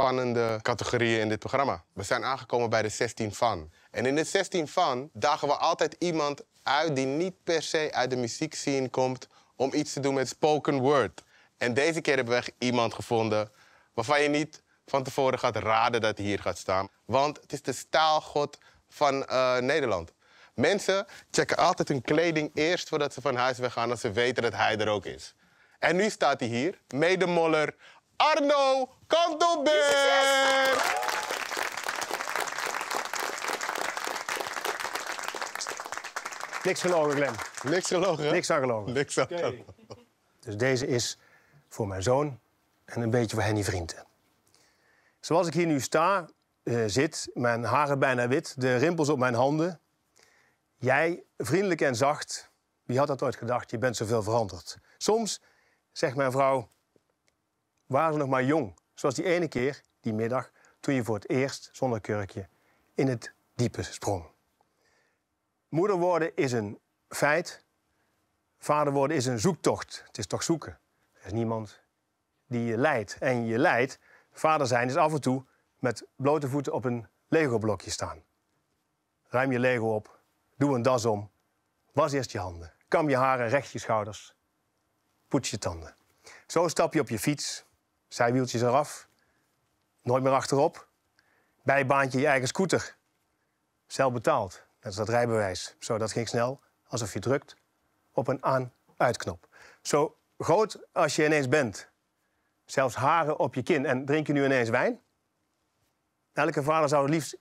spannende categorieën in dit programma. We zijn aangekomen bij de 16 van. En in de 16 van dagen we altijd iemand uit die niet per se uit de muziekscene komt om iets te doen met spoken word. En deze keer hebben we iemand gevonden waarvan je niet van tevoren gaat raden dat hij hier gaat staan. Want het is de staalgod van eh, Nederland. Mensen checken altijd hun kleding eerst voordat ze van huis weggaan als ze weten dat hij er ook is. En nu staat hij hier, medemoller Arno Kantelberg. Niks gelogen, Niks gelogen, Niks aan gelogen. Niks aan gelogen. Dus deze is voor mijn zoon en een beetje voor Henny Vrienden. Zoals ik hier nu sta, eh, zit, mijn haren bijna wit, de rimpels op mijn handen. Jij, vriendelijk en zacht, wie had dat ooit gedacht, je bent zoveel veranderd. Soms zegt mijn vrouw, waren ze nog maar jong. Zoals die ene keer, die middag, toen je voor het eerst zonder kurkje in het diepe sprong. Moeder worden is een feit. Vader worden is een zoektocht. Het is toch zoeken. Er is niemand die je leidt. En je leidt, vader zijn, is af en toe met blote voeten op een Lego-blokje staan. Ruim je Lego op, doe een das om, was eerst je handen, kam je haren recht je schouders, poets je tanden. Zo stap je op je fiets Zijwieltjes eraf. Nooit meer achterop. Bijbaantje je eigen scooter. Zelf betaald. Net als dat rijbewijs. Zo, dat ging snel. Alsof je drukt op een aan-uitknop. Zo groot als je ineens bent. Zelfs haren op je kin. En drink je nu ineens wijn? Elke vader zou het liefst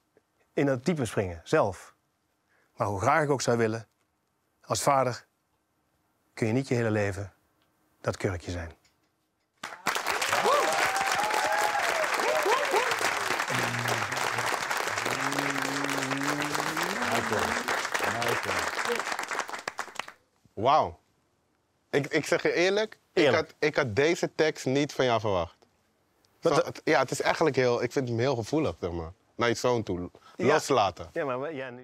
in dat diepe springen, zelf. Maar hoe graag ik ook zou willen, als vader kun je niet je hele leven dat kurkje zijn. Wauw. Ik, ik zeg je eerlijk, Ik, had, ik had deze tekst niet van jou verwacht. ja, het is eigenlijk heel... Ik vind hem heel gevoelig, zeg maar. Naar je zoon toe. Loslaten. Ja, ja maar... Ja, nu.